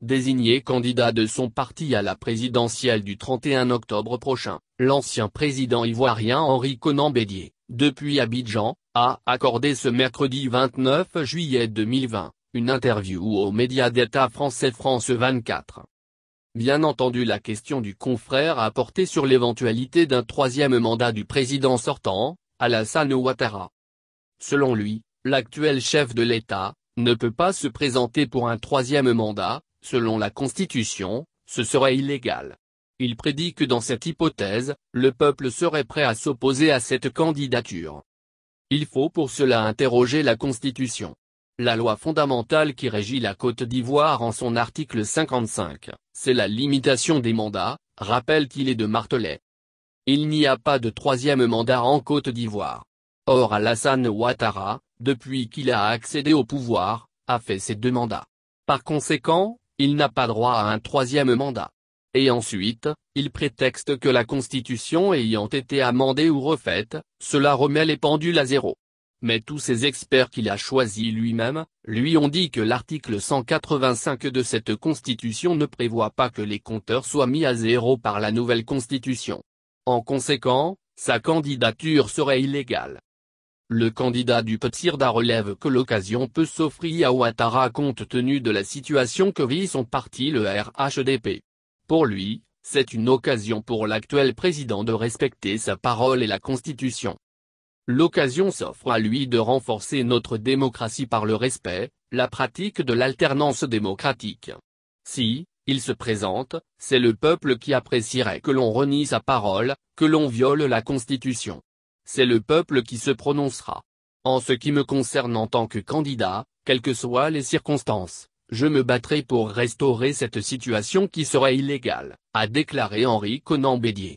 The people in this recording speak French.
Désigné candidat de son parti à la présidentielle du 31 octobre prochain, l'ancien président ivoirien Henri Conan Bédier, depuis Abidjan, a accordé ce mercredi 29 juillet 2020, une interview aux médias d'État français France 24. Bien entendu la question du confrère a porté sur l'éventualité d'un troisième mandat du président sortant, Alassane Ouattara. Selon lui, l'actuel chef de l'État, ne peut pas se présenter pour un troisième mandat, selon la Constitution, ce serait illégal. Il prédit que dans cette hypothèse, le peuple serait prêt à s'opposer à cette candidature. Il faut pour cela interroger la Constitution. La loi fondamentale qui régit la Côte d'Ivoire en son article 55, c'est la limitation des mandats, rappelle il est de martelet. Il n'y a pas de troisième mandat en Côte d'Ivoire. Or Alassane Ouattara, depuis qu'il a accédé au pouvoir, a fait ses deux mandats. Par conséquent, il n'a pas droit à un troisième mandat. Et ensuite, il prétexte que la Constitution ayant été amendée ou refaite, cela remet les pendules à zéro. Mais tous ces experts qu'il a choisis lui-même, lui ont dit que l'article 185 de cette Constitution ne prévoit pas que les compteurs soient mis à zéro par la nouvelle Constitution. En conséquent, sa candidature serait illégale. Le candidat du Petirda relève que l'occasion peut s'offrir à Ouattara compte tenu de la situation que vit son parti le RHDP. Pour lui, c'est une occasion pour l'actuel président de respecter sa parole et la Constitution. L'occasion s'offre à lui de renforcer notre démocratie par le respect, la pratique de l'alternance démocratique. Si, il se présente, c'est le peuple qui apprécierait que l'on renie sa parole, que l'on viole la Constitution c'est le peuple qui se prononcera. En ce qui me concerne en tant que candidat, quelles que soient les circonstances, je me battrai pour restaurer cette situation qui serait illégale, a déclaré Henri Conan Bédier.